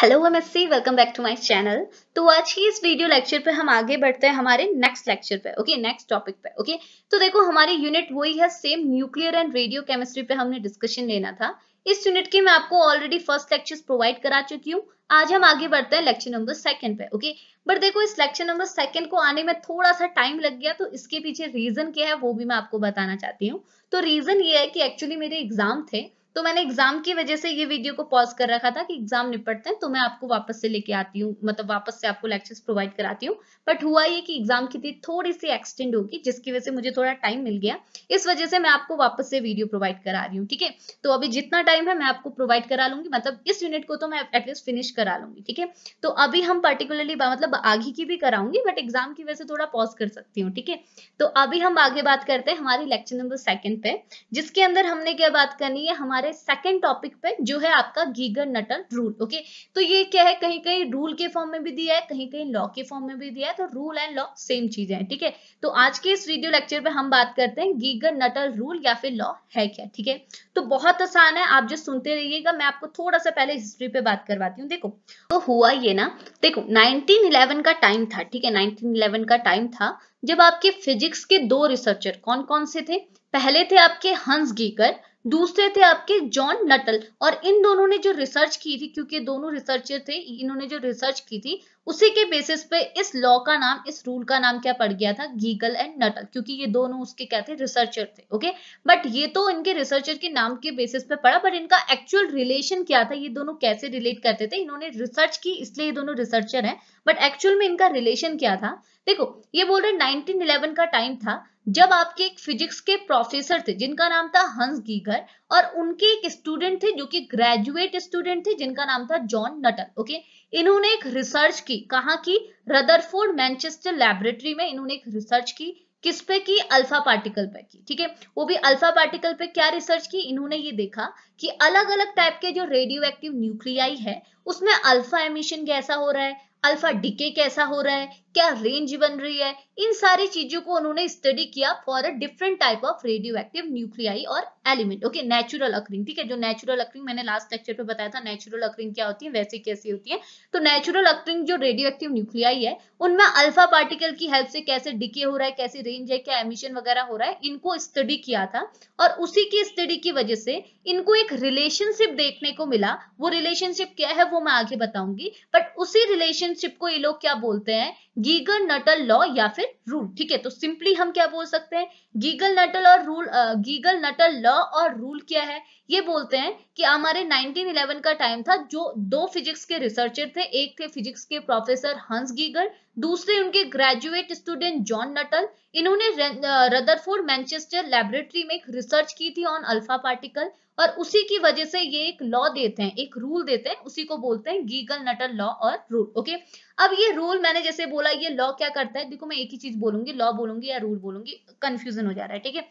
hello M S C welcome back to my channel तो आज की इस वीडियो लेक्चर पे हम आगे बढ़ते हैं हमारे नेक्स्ट लेक्चर पे ओके नेक्स्ट टॉपिक पे ओके तो देखो हमारे यूनिट वही है same nuclear and radio chemistry पे हमने डिस्कशन लेना था इस यूनिट के मैं आपको ऑलरेडी फर्स्ट लेक्चर प्रोवाइड करा चुकी हूँ आज हम आगे बढ़ते हैं लेक्चर नंबर सेकंड पे ओके बट देखो इस लेक्चर नंबर सेकंड को आने में थोड़ा सा टाइम लग गया तो इसके पीछे रीजन क्या है वो भी मैं आपको बताना चाहती हूँ तो रीजन ये है कि एक्चुअली मेरे एग्जाम थे तो मैंने एग्जाम की वजह से ये वीडियो को पॉज कर रखा था कि एग्जाम निपटते हैं तो मैं आपको वापस से लेके आती हूँ मतलब वापस से आपको लेक्चर्स प्रोवाइड कराती हूँ बट हुआ ये कि एग्जाम की तिथि थोड़ी सी एक्सटेंड होगी जिसकी वजह से मुझे थोड़ा टाइम मिल गया इस वजह से मैं आपको वापस से वीडियो प्रोवाइड करा रही हूँ ठीक है तो अभी जितना टाइम है मैं आपको प्रोवाइड करा लूंगी मतलब इस यूनिट को तो मैं एटलीस्ट फिनिश करा लूंगी ठीक है तो अभी हम पर्टिकुलरली मतलब आगे की भी कराऊंगी बट एग्जाम की वजह से थोड़ा पॉज कर सकती हूँ ठीक है तो अभी हम आगे बात करते हैं हमारी लेक्चर नंबर सेकेंड पे जिसके अंदर हमने क्या बात करनी है हमारे रहे सेकेंड टॉपिक पे जो है आपका गीगर नटल रूल ओके तो ये क्या है कहीं कहीं रूल के फॉर्म में भी दिया है कहीं कहीं लॉ के फॉर्म में भी दिया है तो रूल एंड लॉ सेम चीज है ठीक है तो आज के इस वीडियो लेक्चर पे हम बात करते हैं गीगर नटल रूल या फिर लॉ है क्या ठीक है तो बहुत आसान है आप जो सुनते रहिएगा मैं आपको थोड़ा सा पहले हिस्ट्री पे बात करवाती हूँ देखो तो हुआ ये ना देखो नाइनटीन का टाइम था ठीक है नाइनटीन का टाइम था जब आपके फिजिक्स के दो रिसर्चर कौन कौन से थे पहले थे आपके हंस गीकर दूसरे थे आपके जॉन नटल और इन दोनों ने जो रिसर्च की थी क्योंकि दोनों रिसर्चर थे इन्होंने जो रिसर्च की थी उसी के बेसिस पे इस लॉ का नाम इस रूल का नाम क्या पड़ गया था गीगल एंड नटल क्योंकि ये दोनों उसके क्या थे रिसर्चर थे ओके बट ये तो इनके रिसर्चर के नाम के बेसिस पे पड़ा बट इनका एक्चुअल रिलेशन क्या था ये दोनों कैसे रिलेट करते थे इन्होंने रिसर्च की इसलिए ये दोनों रिसर्चर है बट एक्चुअल में इनका रिलेशन क्या था देखो ये बोल रहे नाइनटीन का टाइम था जब आपके एक फिजिक्स के प्रोफेसर थे जिनका नाम था हंस गीगर और उनके एक स्टूडेंट थे जो कि ग्रेजुएट स्टूडेंट थे जिनका नाम था जॉन नटल ओके इन्होंने एक रिसर्च की कहा कि रदरफोर्ड मैनचेस्टर लेबोरेटरी में इन्होंने एक रिसर्च की किस पे की अल्फा पार्टिकल पे की ठीक है वो भी अल्फा पार्टिकल पे क्या रिसर्च की इन्होंने ये देखा कि अलग अलग टाइप के जो रेडियो एक्टिव न्यूक्लियाई है उसमें अल्फा एमिशन कैसा हो रहा है अल्फा डिके कैसा हो रहा है क्या रेंज बन रही है इन सारी चीजों को उन्होंने स्टडी किया for a different type of radioactive nuclei और एलिमेंट ओके नेचुरल अक्रिंग ठीक है जो नेचुरल अक्रिंग मैंने लास्ट लेक्चर पे बताया था नेचुरल अक्रिंग क्या होती है वैसे कैसी होती है तो नेचुरल अक्रिंग जो रेडियो एक्टिव न्यूक्लियाई है उनमें अल्फा पार्टिकल की हेल्प से कैसे डिके हो रहा है कैसी रेंज है क्या एमिशन वगैरह हो रहा है इनको स्टडी किया था और उसी की स्टडी की वजह से इनको एक रिलेशनशिप देखने को मिला वो रिलेशनशिप क्या है वो मैं आगे बताऊंगी बट उसी रिलेशनशिप को ये लोग क्या बोलते हैं गीगर नटल लॉ या फिर रूल ठीक है तो सिंपली हम क्या बोल सकते हैं गीगल नटल और रूल गीगल नटल लॉ और रूल क्या है ये बोलते हैं कि हमारे 1911 का टाइम था जो दो फिजिक्स के रिसर्चर थे एक थे फिजिक्स के प्रोफेसर हंस गीगर दूसरे उनके ग्रेजुएट स्टूडेंट जॉन नटल इन्होंने रदरफोर्ड मैनचेस्टर लेबोरेटरी में एक रिसर्च की थी ऑन अल्फा पार्टिकल और उसी की वजह से ये एक लॉ देते हैं एक रूल देते हैं उसी को बोलते हैं गीगल नटल लॉ और रूल ओके अब ये रूल मैंने जैसे बोला ये लॉ क्या करता है देखो मैं एक ही चीज बोलूंगी लॉ बोलूंगी या रूल बोलूंगी कंफ्यूजन हो जा रहा है ठीक है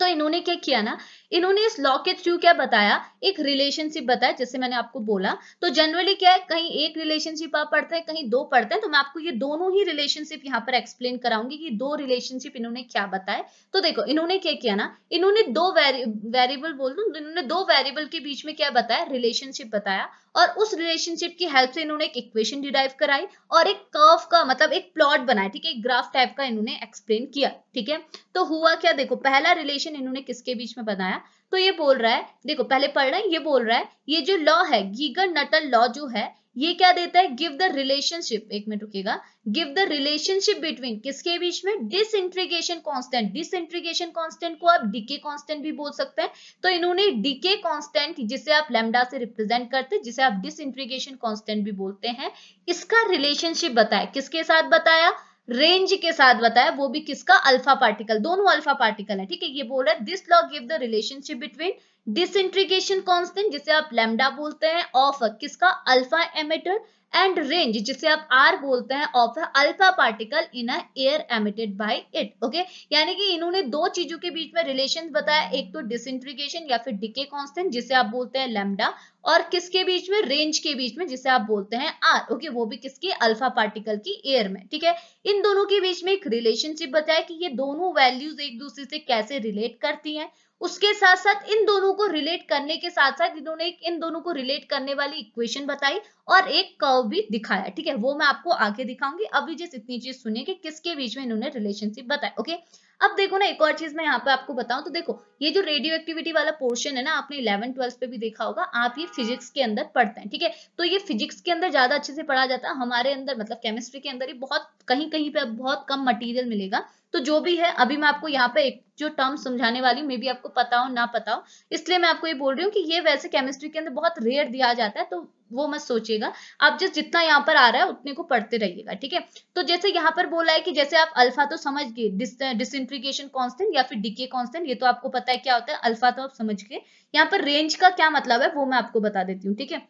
तो इन्होंने क्या किया ना इन्होंने इस लॉ के थ्रू क्या बताया एक रिलेशनशिप बताया जैसे मैंने आपको बोला तो जनरली क्या है कहीं एक रिलेशनशिप आप पढ़ते हैं कहीं दो पढ़ते हैं तो मैं आपको ये दोनों ही रिलेशनशिप यहाँ पर एक्सप्लेन कराऊंगी कि दो रिलेशनशिप इन्होंने क्या बताया तो देखो इन्होंने क्या किया ना इन्होंने दो वेरिएबल बोल दू इन्होंने दो वेरिएबल के बीच में क्या बताया रिलेशनशिप बताया और उस रिलेशनशिप की हेल्प से इन्होंने एक इक्वेशन डिराइव कराई और एक कर्व का मतलब एक प्लॉट बनाया ठीक है ग्राफ टाइप का इन्होंने एक्सप्लेन किया ठीक है तो हुआ क्या देखो पहला रिलेशन इन्होंने किसके बीच में बनाया तो ये बोल रहा है देखो पहले पढ़ रहे हैं ये बोल रहा है ये जो लॉ है गीगर नटल लॉ जो है ये क्या देता है गिव द रिलेशनशिप एक मिनट रुकेगा गिव द रिलेशनशिप बिटवीन किसके बीच में डिसइंट्रीगेशन कांस्टेंट डिसइंट्रीगेशन कांस्टेंट को आप डीके कांस्टेंट भी बोल सकते हैं तो इन्होंने डीके कांस्टेंट जिसे आप लेमडा से रिप्रेजेंट करते हैं जिसे आप डिसइंट्रीगेशन कांस्टेंट भी बोलते हैं इसका रिलेशनशिप बताया किसके साथ बताया रेंज के साथ बताया वो भी किसका अल्फा पार्टिकल दोनों अल्फा पार्टिकल है ठीक है ये बोल रहा है this law give the relationship between disintegration constant जिसे आप लेमडा बोलते हैं ऑफ किसका अल्फा एमेटर एंड रेंज जिसे आप आर बोलते हैं of alpha particle in a air emitted by it okay यानी कि इन्होंने दो चीजों के बीच में रिलेशन बताया एक तो डिसइंट्रीगेशन या फिर डिके कांस्टेंट जिसे आप बोलते हैं लेमडा और किसके बीच में रेंज के बीच में जिसे आप बोलते हैं आर ओके वो भी किसकी अल्फा पार्टिकल की एयर में ठीक है इन दोनों के बीच में एक रिलेशनशिप बताया कि ये दोनों वैल्यूज एक दूसरे से कैसे रिलेट करती हैं उसके साथ साथ इन दोनों को रिलेट करने के साथ साथ इन्होंने इन दोनों को रिलेट करने वाली इक्वेशन बताई और एक कर्व भी दिखाया ठीक है वो मैं आपको आगे दिखाऊंगी अभी जिस इतनी चीज सुनिए कि किसके बीच में इन्होंने रिलेशनशिप बताया ओके अब देखो ना एक और चीज मैं यहाँ पे आपको बताऊं तो देखो ये जो रेडियो एक्टिविटी वाला पोर्शन है ना आपने इलेवन ट्वेल्थ पे भी देखा होगा आप ये फिजिक्स के अंदर पढ़ते हैं ठीक है तो ये फिजिक्स के अंदर ज्यादा अच्छे से पढ़ा जाता है हमारे अंदर मतलब केमिस्ट्री के अंदर ही बहुत कहीं कहीं पे बहुत कम मटीरियल मिलेगा तो जो भी है अभी मैं आपको यहाँ पे एक जो टर्म समझाने वाली मे भी आपको पता हो ना पता हो इसलिए मैं आपको ये बोल रही हूँ कि ये वैसे केमिस्ट्री के अंदर बहुत रेयर दिया जाता है तो वो मत सोचिएगा आप जिस जितना यहाँ पर आ रहा है उतने को पढ़ते रहिएगा ठीक है तो जैसे यहाँ पर बोला है कि जैसे आप अल्फा तो समझ गए डिसइंट्रीगेशन कांस्टेंट या फिर डीके कांस्टेंट ये तो आपको पता है क्या होता है अल्फा तो आप समझ गए यहाँ पर रेंज का क्या मतलब है वो मैं आपको बता देती हूँ ठीक है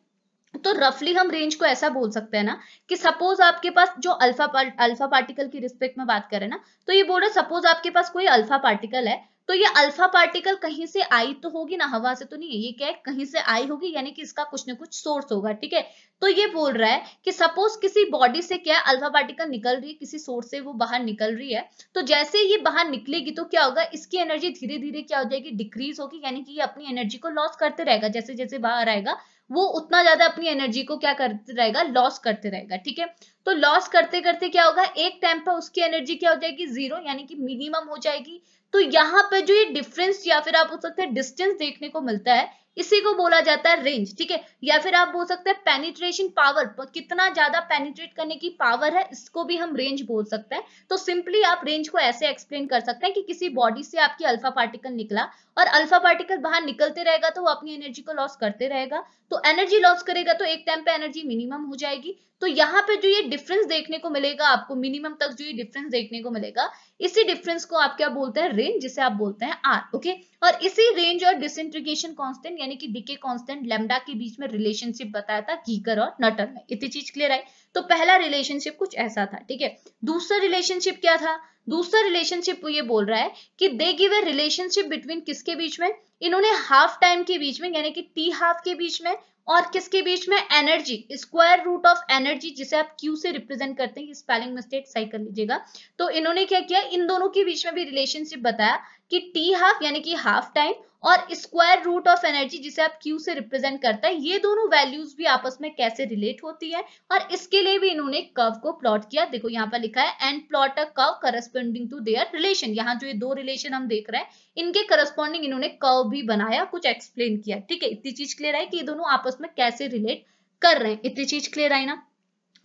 तो रफली हम रेंज को ऐसा बोल सकते हैं ना कि सपोज आपके पास जो अल्फा पार्ट, अल्फा पार्टिकल की रिस्पेक्ट में बात करें ना तो ये बोल रहे सपोज आपके पास कोई अल्फा पार्टिकल है तो ये अल्फा पार्टिकल कहीं से आई तो होगी ना हवा से तो नहीं है ये क्या है कहीं से आई होगी यानी कि इसका कुछ ना कुछ सोर्स होगा ठीक है तो ये बोल रहा है कि सपोज किसी बॉडी से क्या अल्फा पार्टिकल निकल रही है किसी सोर्स से वो बाहर निकल रही है तो जैसे ये बाहर निकलेगी तो क्या होगा इसकी एनर्जी धीरे धीरे क्या हो जाएगी डिक्रीज होगी यानी कि ये अपनी एनर्जी को लॉस करते रहेगा जैसे जैसे बाहर आएगा वो उतना ज्यादा अपनी एनर्जी को क्या करते रहेगा लॉस करते रहेगा ठीक है तो लॉस करते करते क्या होगा एक टाइम पर उसकी एनर्जी क्या हो जाएगी जीरो यानी कि मिनिमम हो जाएगी तो यहाँ पर जो ये डिफरेंस या फिर आप बोल सकते हैं डिस्टेंस देखने को मिलता है इसी को बोला जाता है रेंज ठीक है या फिर आप बोल सकते हैं पेनिट्रेशन पावर कितना ज्यादा पेनिट्रेट करने की पावर है इसको भी हम रेंज बोल सकते हैं तो सिंपली आप रेंज को ऐसे एक्सप्लेन कर सकते हैं कि किसी बॉडी से आपकी अल्फा पार्टिकल निकला और अल्फा पार्टिकल बाहर निकलते रहेगा तो वो अपनी एनर्जी को लॉस करते रहेगा तो एनर्जी लॉस करेगा तो एक टाइम पे एनर्जी मिनिमम हो जाएगी तो यहाँ पे जो ये डिफरेंस देखने को मिलेगा आपको मिनिमम तक जो ये डिफरेंस देखने को मिलेगा इसी डिफरेंस को आप क्या बोलते हैं रेंज जिसे आप बोलते हैं आर ओके और इसी रेंज और डिसइंट्रीगेशन कांस्टेंट यानी कि डीके कांस्टेंट लेमडा के बीच में रिलेशनशिप बताया था कीकर और नटर में इतनी चीज क्लियर आई तो पहला रिलेशनशिप कुछ ऐसा था ठीक है दूसरा रिलेशनशिप क्या था दूसरा रिलेशनशिप ये बोल रहा है कि they give a relationship between किसके बीच में इन्होंने हाफ टाइम के बीच में यानी कि टी हाफ के बीच में और किसके बीच में energy square root of energy जिसे आप क्यू से रिप्रेजेंट करते हैं स्पेलिंग मिस्टेक सही कर लीजिएगा तो इन्होंने क्या किया इन दोनों के बीच में भी रिलेशनशिप बताया कि टी हाफ यानी कि हाफ टाइम और स्क्वायर रूट ऑफ एनर्जी जिसे आप क्यू से रिप्रेजेंट करता है ये दोनों वैल्यूज भी आपस में कैसे रिलेट होती है और इसके लिए भी इन्होंने कर्व को प्लॉट किया देखो यहाँ पर लिखा है and plot a curve corresponding to their relation यहाँ जो ये दो रिलेशन हम देख रहे हैं इनके करस्पॉन्डिंग इन्होंने कर्व भी बनाया कुछ एक्सप्लेन किया ठीक है इतनी चीज क्लियर है कि ये दोनों आपस में कैसे रिलेट कर रहे हैं इतनी चीज क्लियर आई ना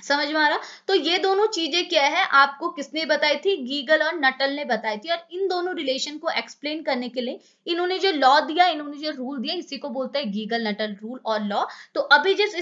समझ में आ रहा तो ये दोनों चीजें क्या है आपको किसने बताई थी गीगल और नटल ने बताई थी और इन दोनों रिलेशन को एक्सप्लेन करने के लिए इन्होंने जो लॉ दिया इन्होंने जो रूल दिया इसी को बोलते हैं गीगल नटल रूल और लॉ तो अभी जिस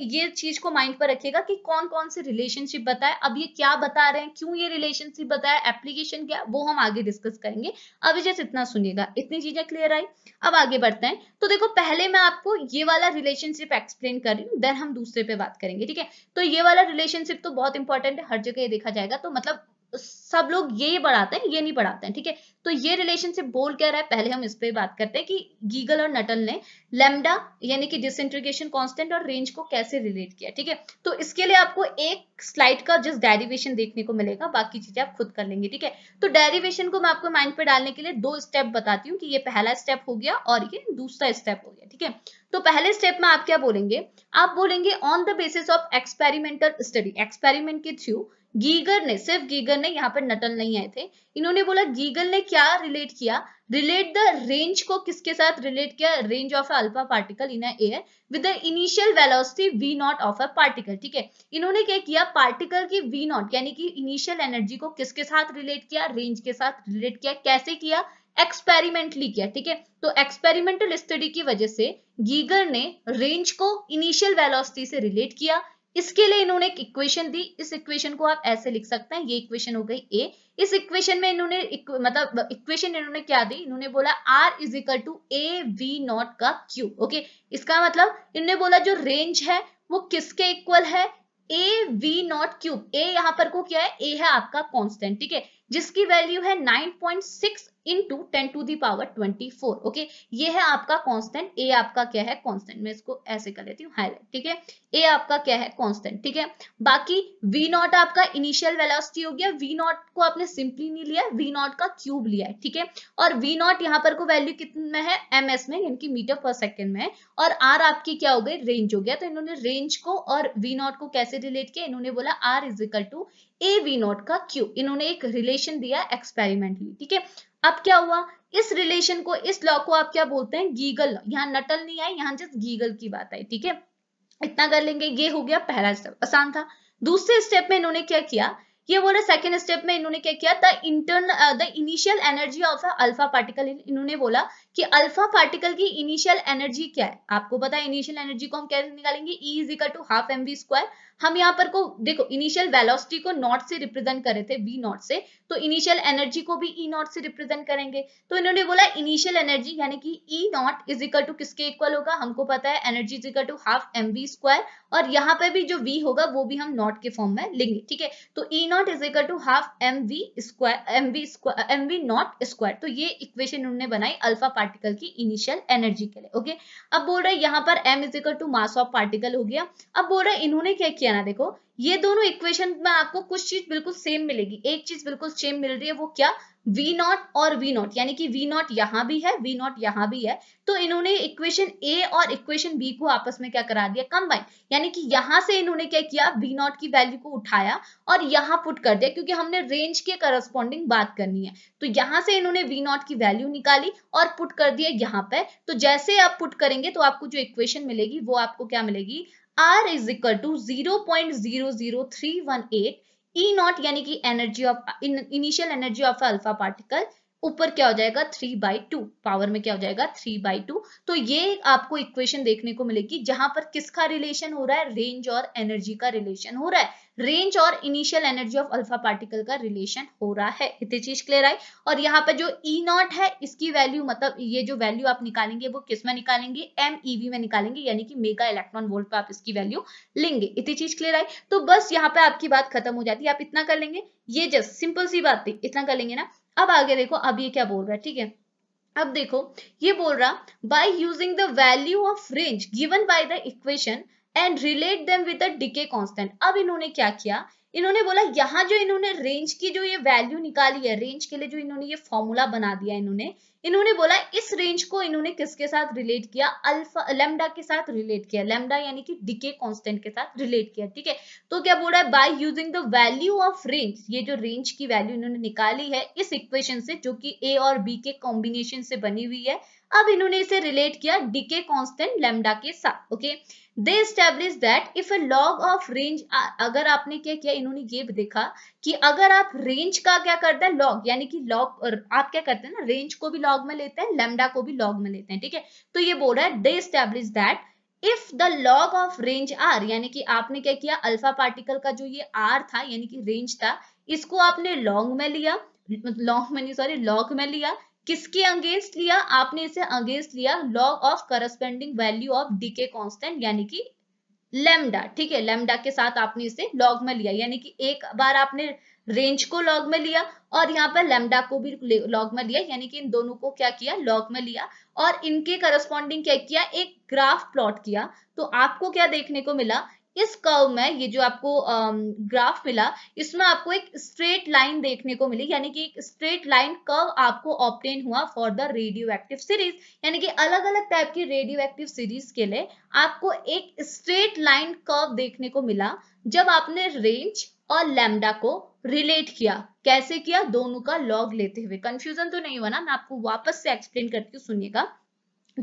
ये चीज को माइंड पर रखिएगा कि कौन कौन से रिलेशनशिप बताए अब ये क्या बता रहे हैं क्यों ये रिलेशनशिप बताया एप्लीकेशन क्या वो हम आगे डिस्कस करेंगे अभी जैसे इतना सुनिएगा इतनी चीजें क्लियर आई अब आगे बढ़ते हैं तो देखो पहले मैं आपको ये वाला रिलेशनशिप एक्सप्लेन कर रही हूँ देन हम दूसरे पे बात करेंगे ठीक है तो ये वाला वाला रिलेशनशिप तो बहुत इंपॉर्टेंट है हर जगह ये देखा जाएगा तो मतलब सब लोग ये बढ़ाते हैं ये नहीं बढ़ाते हैं ठीक है तो ये रिलेशनशिप बोल कह रहा है पहले हम इस पर बात करते हैं कि गीगल और नटल ने लेमडा यानी कि डिसइंट्रीगेशन कांस्टेंट और रेंज को कैसे रिलेट किया ठीक है तो इसके लिए आपको एक स्लाइड का जस्ट डेरिवेशन देखने को मिलेगा बाकी चीजें आप खुद कर लेंगे ठीक है तो डेरिवेशन को मैं आपको माइंड पे डालने के लिए दो स्टेप बताती हूँ कि ये पहला स्टेप हो गया और ये दूसरा स्टेप हो गया ठीक है तो पहले स्टेप में आप क्या बोलेंगे आप बोलेंगे on the basis of experimental study experiment के थ्रू गीगर ने सिर्फ गीगर ने यहाँ पर नटल नहीं आए थे इन्होंने बोला गीगर ने क्या रिलेट किया रिलेट द रेंज को किसके साथ रिलेट किया range of alpha particle in air with the initial velocity v naught of a particle ठीक है इन्होंने क्या किया पार्टिकल की वी नॉट यानी कि इनिशियल एनर्जी को किसके साथ रिलेट किया रेंज के साथ रिलेट किया कैसे किया एक्सपेरिमेंटली किया ठीक है तो एक्सपेरिमेंटल स्टडी की वजह से गीगर ने रेंज को इनिशियल वेलोसिटी से रिलेट किया इसके लिए इन्होंने एक इक्वेशन दी इस इक्वेशन को आप ऐसे लिख सकते हैं ये इक्वेशन हो गई ए इस इक्वेशन में इन्होंने इक, मतलब इक्वेशन इन्होंने क्या दी इन्होंने बोला R is equal to a v naught का क्यू ओके इसका मतलब इन्होंने बोला जो रेंज है वो किसके इक्वल है a v naught cube a यहाँ पर को क्या है ए है आपका कॉन्स्टेंट ठीक है जिसकी वैल्यू है 9.6 point six into ten to the power twenty okay ये है आपका कांस्टेंट ए आपका क्या है कांस्टेंट मैं इसको ऐसे कर लेती हूँ हाईलाइट ठीक है ए आपका क्या है कांस्टेंट ठीक है बाकी वी नॉट आपका इनिशियल वेलोसिटी हो गया वी नॉट को आपने सिंपली नहीं लिया वी नॉट का क्यूब लिया है ठीक है और वी नॉट यहाँ पर को वैल्यू कितने में है एम में यानी कि मीटर पर सेकेंड में और आर आपकी क्या हो गई रेंज हो गया तो इन्होंने रेंज को और वी नॉट को कैसे रिलेट किया इन्होंने बोला R is equal to a v naught का क्यू इन्होंने एक रिलेशन दिया एक्सपेरिमेंटली ठीक है अब क्या हुआ इस रिलेशन को इस लॉ को आप क्या बोलते हैं गीगल यहाँ नटल नहीं आई यहाँ जस्ट गीगल की बात आई ठीक है इतना कर लेंगे ये हो गया पहला स्टेप आसान था दूसरे स्टेप में इन्होंने क्या किया ये बोल रहे सेकेंड स्टेप में इन्होंने क्या किया the in turn the initial energy of alpha particle इन्होंने बोला कि अल्फा पार्टिकल की इनिशियल एनर्जी क्या है आपको पता है इनिशियल एनर्जी को हम कैसे निकालेंगे E is equal to half m v square हम यहाँ पर को देखो इनिशियल वेलोसिटी को नॉट से रिप्रेजेंट कर रहे थे वी नॉट से तो इनिशियल एनर्जी को भी ई e नॉट से रिप्रेजेंट करेंगे तो इन्होंने बोला इनिशियल एनर्जी यानी कि E naught is equal to किसके इक्वल होगा हमको पता है energy is equal to half m v square और यहाँ पर भी जो वी होगा वो भी हम नॉट के फॉर्म में लेंगे ठीक है तो E naught is equal to half m v square m v m v naught square तो ये इक्वेशन उन्होंने बनाई अल्फा पार्ट पार्टिकल की इनिशियल एनर्जी के लिए ओके अब बोल रहे यहाँ पर m is equal to mass of particle हो गया अब बोल रहे इन्होंने क्या किया ना देखो ये दोनों इक्वेशन में आपको कुछ चीज बिल्कुल सेम मिलेगी एक चीज बिल्कुल सेम मिल रही है वो क्या वी नॉट और वी नॉट यानी कि वी नॉट यहाँ भी है V नॉट यहाँ भी है तो इन्होंने इक्वेशन ए और इक्वेशन बी को आपस में क्या करा दिया कंबाइन यानी कि यहाँ से इन्होंने क्या किया वी नॉट की वैल्यू को उठाया और यहाँ पुट कर दिया क्योंकि हमने रेंज के करस्पॉन्डिंग बात करनी है तो यहाँ से इन्होंने वी नॉट की वैल्यू निकाली और पुट कर दिया यहाँ पर तो जैसे आप पुट करेंगे तो आपको जो इक्वेशन मिलेगी वो आपको क्या मिलेगी R is equal to zero point zero eight E naught यानी कि energy of initial energy of alpha particle ऊपर क्या हो जाएगा थ्री बाई टू पावर में क्या हो जाएगा थ्री बाई टू तो ये आपको इक्वेशन देखने को मिलेगी जहां पर किसका रिलेशन हो रहा है रेंज और एनर्जी का रिलेशन हो रहा है रेंज और initial energy of alpha particle का रिलेशन हो रहा है इतनी चीज क्लियर आई और यहाँ पर जो ई e नॉट है इसकी वैल्यू मतलब ये जो वैल्यू आप निकालेंगे वो किस में निकालेंगे एम ईवी e में निकालेंगे यानी कि मेगा इलेक्ट्रॉन वोल्ट पर आप इसकी वैल्यू लेंगे इतनी चीज क्लियर आई तो बस यहाँ पर आपकी बात खत्म हो जाती है आप इतना कर लेंगे ये जस्ट सिंपल सी बात थी इतना कर लेंगे ना अब आगे देखो अब ये क्या बोल रहा है ठीक है अब देखो ये बोल रहा by using the value of range given by the equation and relate them with the decay constant अब इन्होंने क्या किया इन्होंने बोला यहाँ जो इन्होंने रेंज की जो ये वैल्यू निकाली है रेंज के लिए जो इन्होंने ये फॉर्मूला बना दिया इन्होंने इन्होंने बोला इस रेंज को इन्होंने किसके साथ रिलेट किया अल्फा लेमडा के साथ रिलेट किया लेमडा यानी कि डीके कांस्टेंट के साथ रिलेट किया ठीक है तो क्या बोल रहा है by using the value of range ये जो रेंज की वैल्यू इन्होंने निकाली है इस इक्वेशन से जो कि ए और बी के कॉम्बिनेशन से बनी हुई है अब इन्होंने इसे रिलेट किया डीके कॉन्स्टेंट लेमडा के साथ okay they establish that if a log of range अगर आपने क्या किया इन्होंने ये देखा कि अगर आप रेंज का क्या करते हैं लॉग यानी कि लॉग आप क्या करते हैं ना रेंज को भी लॉग में लेते हैं लेमडा को भी लॉग में लेते हैं ठीक है तो ये बोल रहा है they establish that if the log of range R यानी कि आपने क्या किया अल्फा पार्टिकल का जो ये आर था यानी कि रेंज था इसको आपने लॉन्ग में लिया लॉन्ग में नहीं सॉरी लॉग में लिया किसके अगेंस्ट लिया आपने इसे अगेंस्ट लिया log of corresponding value of decay constant यानी कि लेमडा ठीक है लेमडा के साथ आपने इसे लॉग में लिया यानी कि एक बार आपने रेंज को लॉग में लिया और यहाँ पर लेमडा को भी लॉग में लिया यानी कि इन दोनों को क्या किया लॉग में लिया और इनके करस्पॉन्डिंग क्या किया एक ग्राफ प्लॉट किया तो आपको क्या देखने को मिला इस कर्व में ये जो आपको ग्राफ मिला इसमें आपको एक स्ट्रेट लाइन देखने को मिली यानी कि एक स्ट्रेट लाइन कर्व आपको ऑप्टेन हुआ for the radioactive series यानी कि अलग अलग टाइप की रेडियो एक्टिव सीरीज के लिए आपको एक स्ट्रेट लाइन कर्व देखने को मिला जब आपने रेंज और लैमडा को रिलेट किया कैसे किया दोनों का लॉग लेते हुए कंफ्यूजन तो नहीं हुआ ना मैं आपको वापस से एक्सप्लेन करती हूँ सुनिएगा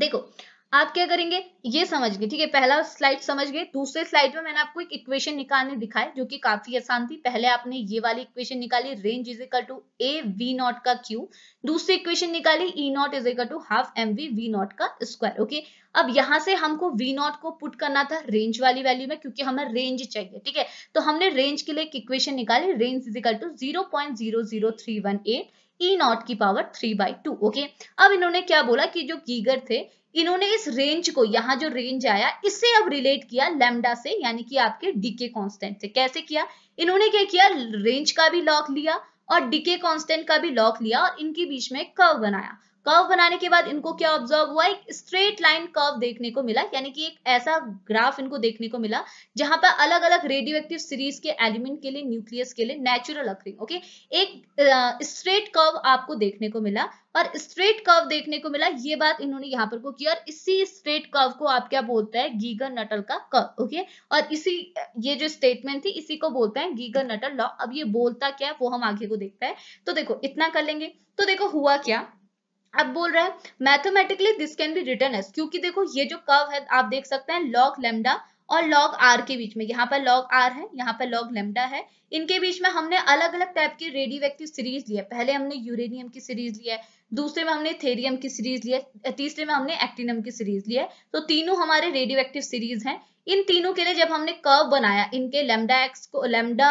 देखो आप क्या करेंगे ये समझ गए ठीक है पहला स्लाइड समझ गए दूसरे स्लाइड में मैंने आपको एक इक्वेशन निकालने दिखाई जो कि काफी आसान थी पहले आपने ये वाली इक्वेशन निकाली range is equal to a v naught का क्यू दूसरी इक्वेशन निकाली E naught is equal to half m v v naught का स्क्वायर ओके अब यहां से हमको वी नॉट को पुट करना था रेंज वाली वैल्यू में क्योंकि हमें रेंज चाहिए ठीक है तो हमने रेंज के लिए एक इक्वेशन निकाली range is equal to zero point zero zero three one eight E e naught की power three by two okay अब इन्होंने क्या बोला कि जो गीगर थे इन्होंने इस रेंज को यहाँ जो रेंज आया इससे अब रिलेट किया लेमडा से यानी कि आपके डीके कांस्टेंट से कैसे किया इन्होंने क्या किया रेंज का भी लॉक लिया और डीके कांस्टेंट का भी लॉक लिया और इनके बीच में कर्व बनाया कर्व बनाने के बाद इनको क्या ऑब्जर्व हुआ एक स्ट्रेट लाइन कर्व देखने को मिला यानी कि एक ऐसा ग्राफ इनको देखने को मिला जहां पर अलग अलग रेडियो एक्टिव सीरीज के एलिमेंट के लिए न्यूक्लियस के लिए नेचुरल अक्रिंग ओके एक स्ट्रेट uh, कर्व आपको देखने को मिला और स्ट्रेट कर्व देखने को मिला ये बात इन्होंने यहाँ पर को किया और इसी स्ट्रेट कर्व को आप क्या बोलते हैं गीगर नटल का कर्व ओके और इसी ये जो स्टेटमेंट थी इसी को बोलते हैं गीगर नटल लॉ अब ये बोलता क्या है वो हम आगे को देखते हैं तो देखो इतना कर लेंगे तो देखो हुआ क्या अब बोल रहा है mathematically this can be written as क्योंकि देखो ये जो कर्व है आप देख सकते हैं लॉग लेमडा और लॉग आर के बीच में यहाँ पर लॉग आर है यहाँ पर लॉग लेमडा है इनके बीच में हमने अलग अलग टाइप की रेडियो एक्टिव सीरीज लिया पहले हमने यूरेनियम की सीरीज लिया है दूसरे में हमने थेरियम की सीरीज लिया तीसरे में हमने एक्टिनियम की सीरीज लिया है तो तीनों हमारे रेडियो एक्टिव सीरीज हैं इन तीनों के लिए जब हमने कर्व बनाया इनके लेमडा एक्स को लेमडा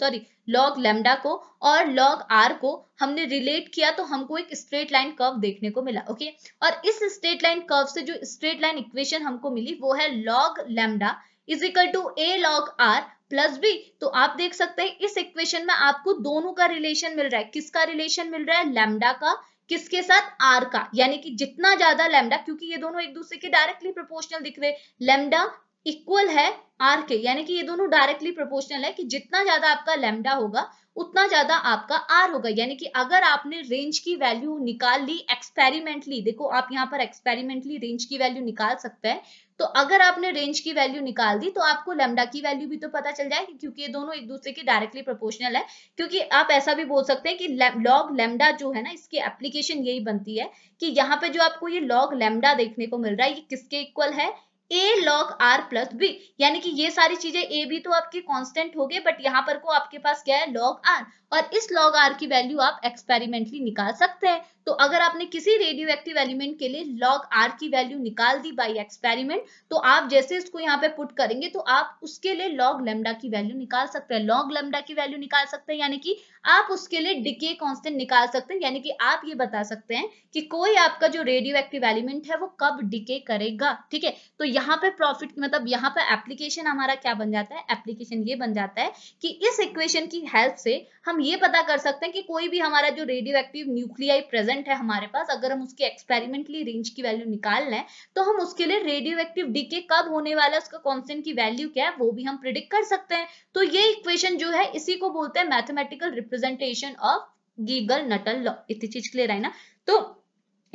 सॉरी लॉग लेमडा को और लॉग आर को हमने रिलेट किया तो हमको एक स्ट्रेट लाइन कर्व देखने को मिला ओके और इस स्ट्रेट लाइन कर्व से जो स्ट्रेट लाइन इक्वेशन हमको मिली वो है log lambda is equal to a log R plus B तो आप देख सकते हैं इस इक्वेशन में आपको दोनों का रिलेशन मिल रहा है किसका रिलेशन मिल रहा है लेमडा का किसके साथ आर का यानी कि जितना ज्यादा लेमडा क्योंकि ये दोनों एक दूसरे के डायरेक्टली प्रोपोर्शनल दिख रहे लेमडा इक्वल है आर के यानी कि ये दोनों डायरेक्टली प्रोपोर्शनल है कि जितना ज्यादा आपका लेमडा होगा उतना ज्यादा आपका आर होगा यानी कि अगर आपने रेंज की वैल्यू निकाल ली एक्सपेरिमेंटली देखो आप यहाँ पर एक्सपेरिमेंटली रेंज की वैल्यू निकाल सकते हैं तो अगर आपने रेंज की वैल्यू निकाल दी तो आपको लेमडा की वैल्यू भी तो पता चल जाएगी क्योंकि ये दोनों एक दूसरे के डायरेक्टली प्रोपोर्शनल है क्योंकि आप ऐसा भी बोल सकते हैं कि लॉग लेमडा जो है ना इसकी एप्लीकेशन यही बनती है कि यहाँ पे जो आपको ये लॉग लेमडा देखने को मिल रहा है ये किसके इक्वल है a log R plus B यानी कि ये सारी चीजें ए बी तो आपकी कांस्टेंट हो गए बट यहाँ पर को आपके पास क्या है लॉग आर और इस लॉग आर की वैल्यू आप एक्सपेरिमेंटली निकाल सकते हैं तो अगर आपने किसी रेडियो एक्टिव एलिमेंट के लिए लॉग आर की वैल्यू निकाल दी बाई एक्सपेरिमेंट तो आप जैसे इसको यहाँ पे पुट करेंगे तो आप उसके लिए लॉग लेमडा की वैल्यू निकाल सकते हैं लॉग लेमडा की वैल्यू निकाल सकते हैं यानी कि आप उसके लिए डिके कॉन्स्टेंट निकाल सकते हैं यानी कि आप ये बता सकते हैं कि कोई आपका जो रेडियो एक्टिव एलिमेंट है वो कब डिके करेगा ठीक है तो यहाँ पे प्रॉफिट मतलब यहाँ पे एप्लीकेशन हमारा क्या बन जाता है एप्लीकेशन ये बन जाता है कि इस इक्वेशन की हेल्प से हम हम ये पता कर सकते हैं कि कोई भी हमारा जो रेडियो एक्टिव न्यूक्लियाई प्रेजेंट है हमारे पास अगर हम उसके एक्सपेरिमेंटली रेंज की वैल्यू निकाल लें तो हम उसके लिए रेडियो एक्टिव डीके कब होने वाला उसका कॉन्सेंट की वैल्यू क्या है वो भी हम प्रिडिक्ट कर सकते हैं तो ये इक्वेशन जो है इसी को बोलते हैं mathematical representation of Geiger Nuttall law इतनी चीज क्लियर है ना तो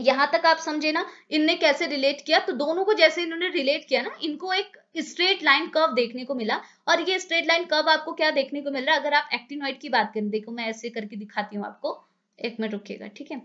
यहां तक आप समझे ना इनने कैसे रिलेट किया तो दोनों को जैसे इन्होंने रिलेट किया ना इनको एक स्ट्रेट लाइन कर्व देखने को मिला और ये स्ट्रेट लाइन कर्व आपको क्या देखने को मिल रहा है अगर आप एक्टिनोइड की बात करें देखो मैं ऐसे करके दिखाती हूँ आपको एक मिनट रुकिएगा ठीक है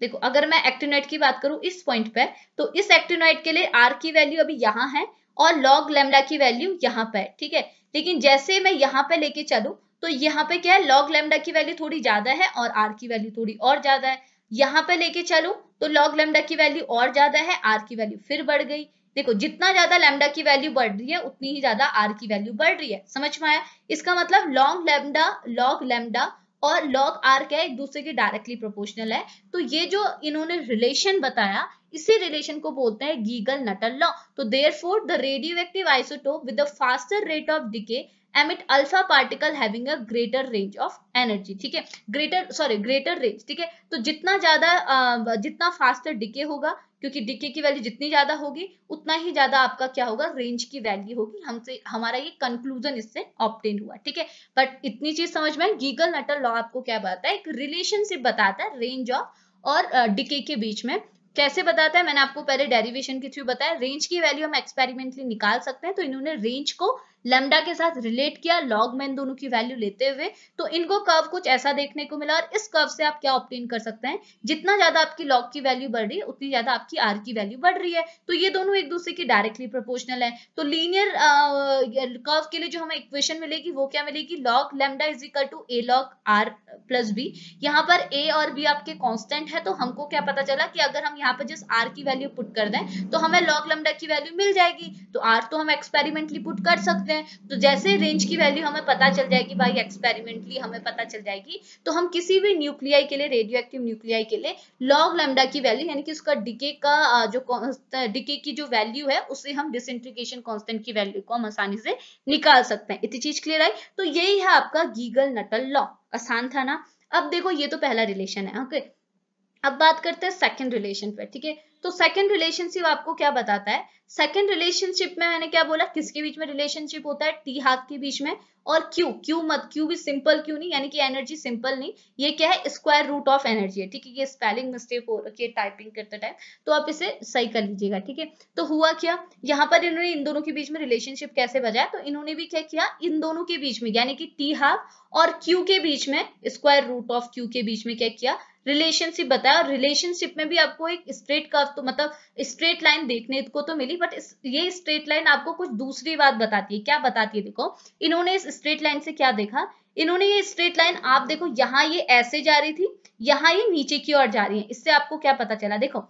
देखो अगर मैं एक्टिनोइड की बात करूं इस पॉइंट पे तो इस एक्टिनोइड के लिए आर की वैल्यू अभी यहाँ है और लॉग लेमडा की वैल्यू यहाँ पे ठीक है लेकिन जैसे मैं यहाँ पे लेके चलू तो यहाँ पे क्या है लॉग लेमडा की वैल्यू थोड़ी ज्यादा है और आर की वैल्यू थोड़ी और ज्यादा है यहां पर लेके चलू तो लॉग लेमडा की वैल्यू और ज्यादा है आर की वैल्यू फिर बढ़ गई देखो जितना ज्यादा लेमडा की वैल्यू बढ़ रही है उतनी ही ज्यादा आर की वैल्यू बढ़ रही है समझ में आया इसका मतलब लॉन्ग लेमडा लॉग लेमडा और लॉग आर क्या एक दूसरे के डायरेक्टली प्रोपोर्शनल है तो ये जो इन्होंने रिलेशन बताया इसी रिलेशन को बोलते हैं गीगल नटल लॉ तो therefore the radioactive isotope with the faster rate of decay emit alpha particle having a greater range of energy ठीक है ग्रेटर सॉरी ग्रेटर रेंज ठीक है तो जितना ज्यादा जितना फास्टर डिके होगा क्योंकि डिके की वैल्यू जितनी ज्यादा होगी उतना ही ज्यादा आपका क्या होगा रेंज की वैल्यू होगी हमसे हमारा ये कंक्लूजन इससे ऑप्टेन हुआ ठीक है बट इतनी चीज समझ में गीगल नटर लॉ आपको क्या बताता है एक रिलेशनशिप बताता है रेंज ऑफ और डिके के बीच में कैसे बताता है मैंने आपको पहले डेरिवेशन के थ्रू बताया रेंज की वैल्यू हम एक्सपेरिमेंटली निकाल सकते हैं तो इन्होंने रेंज को लेमडा के साथ रिलेट किया लॉग में इन दोनों की वैल्यू लेते हुए तो इनको कर्व कुछ ऐसा देखने को मिला और इस कर्व से आप क्या ऑप्टेन कर सकते हैं जितना ज्यादा आपकी लॉग की वैल्यू बढ़ रही है उतनी ज्यादा आपकी आर की वैल्यू बढ़ रही है तो ये दोनों एक दूसरे के डायरेक्टली प्रोपोर्शनल है तो लीनियर कर्व के लिए जो हमें इक्वेशन मिलेगी वो क्या मिलेगी log lambda is equal to a log R plus B यहाँ पर ए और बी आपके कॉन्स्टेंट है तो हमको क्या पता चला कि अगर हम यहाँ पर जिस आर की वैल्यू पुट कर दें तो हमें लॉग लेमडा की वैल्यू मिल जाएगी तो आर तो हम एक्सपेरिमेंटली पुट कर सकते हैं हैं तो जैसे रेंज की वैल्यू हमें पता चल जाएगी भाई एक्सपेरिमेंटली हमें पता चल जाएगी तो हम किसी भी न्यूक्लियाई के लिए रेडियो एक्टिव न्यूक्लियाई के लिए लॉग लैमडा की वैल्यू यानी कि उसका डिके का जो डिके की जो वैल्यू है उसे हम डिसइंट्रीगेशन कॉन्स्टेंट की वैल्यू को हम आसानी से निकाल सकते हैं इतनी चीज क्लियर आई तो यही है आपका गीगल नटल लॉ आसान था ना अब देखो ये तो पहला रिलेशन है ओके अब बात करते हैं सेकंड रिलेशन पर ठीक है तो सेकंड रिलेशनशिप आपको क्या बताता है सेकंड रिलेशनशिप में मैंने क्या बोला किसके बीच में रिलेशनशिप होता है टी हाथ के बीच में और क्यू क्यू मत क्यू भी सिंपल क्यू नहीं यानी कि एनर्जी सिंपल नहीं ये क्या है स्क्वायर रूट ऑफ एनर्जी है ठीक है ये स्पेलिंग मिस्टेक हो रखी है टाइपिंग करते टाइम तो आप इसे सही कर लीजिएगा ठीक है तो हुआ क्या यहाँ पर इन्होंने इन दोनों के बीच में रिलेशनशिप कैसे बजाया तो इन्होंने भी क्या किया इन दोनों के बीच में यानी कि टी हाफ और क्यू के बीच में स्क्वायर रूट ऑफ क्यू के बीच में क्या किया रिलेशनशिप बताया और रिलेशनशिप में भी आपको एक स्ट्रेट कर्व तो मतलब स्ट्रेट लाइन देखने को तो मिली बट ये स्ट्रेट लाइन आपको कुछ दूसरी बात बताती है क्या बताती है देखो इन्होंने इस स्ट्रेट लाइन से क्या देखा इन्होंने ये स्ट्रेट लाइन आप देखो यहाँ ये ऐसे जा रही थी यहाँ ये नीचे की ओर जा रही है इससे आपको क्या पता चला देखो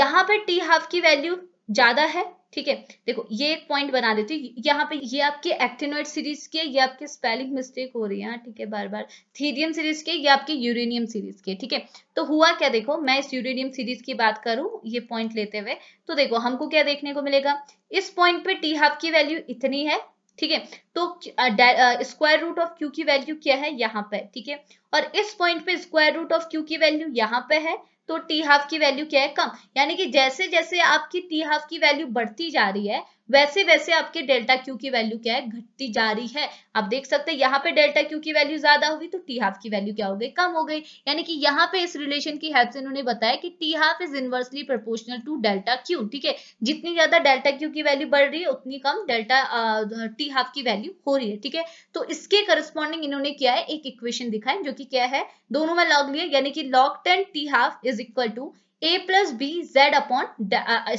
यहाँ पे टी हाफ की वैल्यू ज्यादा है ठीक है देखो ये एक पॉइंट बना देती हूँ यहाँ पे ये आपके एक्टिनोइड सीरीज के ये आपके स्पेलिंग मिस्टेक हो रही है हाँ, ठीक है बार बार थीरियम सीरीज के ये आपके यूरेनियम सीरीज के ठीक है तो हुआ क्या देखो मैं इस यूरेनियम सीरीज की बात करूं ये पॉइंट लेते हुए तो देखो हमको क्या देखने को मिलेगा इस पॉइंट पे टी हाफ की वैल्यू इतनी है ठीक है तो स्क्वायर रूट ऑफ क्यू की वैल्यू क्या है यहाँ पे ठीक है और इस पॉइंट पे स्क्वायर रूट ऑफ क्यू की वैल्यू यहाँ पे है तो टी हाफ की वैल्यू क्या है कम यानी कि जैसे जैसे आपकी टी हाफ की वैल्यू बढ़ती जा रही है वैसे वैसे आपके डेल्टा क्यू की वैल्यू क्या है घटती जा रही है आप देख सकते हैं यहाँ पे डेल्टा क्यू की वैल्यू ज्यादा हुई तो टी हाफ की वैल्यू क्या हो गई कम हो गई यानी कि यहाँ पे इस रिलेशन की हेल्प से उन्होंने बताया कि T half is inversely proportional to delta Q ठीक है जितनी ज्यादा डेल्टा क्यू की वैल्यू बढ़ रही है उतनी कम डेल्टा टी हाफ की वैल्यू हो रही है ठीक है तो इसके करस्पॉन्डिंग इन्होंने क्या है एक इक्वेशन दिखा जो की क्या है दोनों में लॉग लिया यानी कि log ten T half is equal to a plus B Z upon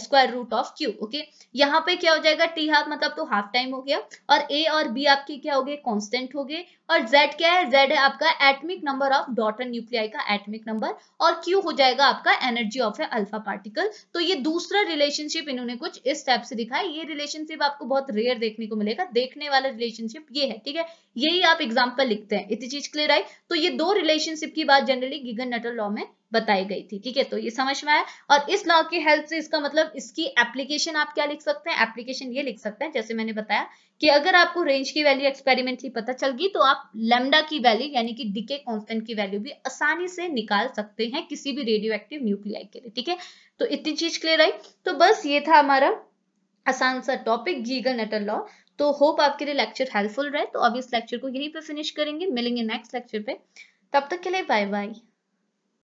square root of Q okay यहाँ पे क्या हो जाएगा टी हाफ मतलब तो हाफ टाइम हो गया और ए और बी आपके क्या हो गए कॉन्स्टेंट हो गए और जेड क्या है जेड है आपका atomic number of daughter nuclei का एटमिक नंबर और क्यू हो जाएगा आपका energy of a alpha particle तो ये दूसरा रिलेशनशिप इन्होंने कुछ इस टाइप से दिखा है ये रिलेशनशिप आपको बहुत रेयर देखने को मिलेगा देखने वाला रिलेशनशिप ये है ठीक है यही आप एग्जाम्पल लिखते हैं इतनी चीज क्लियर आई तो ये दो रिलेशनशिप की बात जनरली गिगन नटर लॉ में बताई गई थी ठीक है तो ये समझ में आया और इस लॉ की हेल्प से इसका मतलब इसकी एप्लीकेशन आप क्या लिख सकते हैं एप्लीकेशन ये लिख सकते हैं जैसे मैंने बताया कि अगर आपको रेंज की वैल्यू एक्सपेरिमेंटली पता चल गई तो आप लेमडा की वैल्यू यानी कि डीके कॉन्स्टेंट की वैल्यू भी आसानी से निकाल सकते हैं किसी भी रेडियो एक्टिव न्यूक्लियाई के लिए ठीक है तो इतनी चीज क्लियर आई तो बस ये था हमारा आसान सा टॉपिक गीगल नेटर लॉ तो होप आपके लिए लेक्चर हेल्पफुल रहे तो अब इस लेक्चर को यहीं पे फिनिश करेंगे मिलेंगे नेक्स्ट लेक्चर पे तब तक के लिए बाय बाय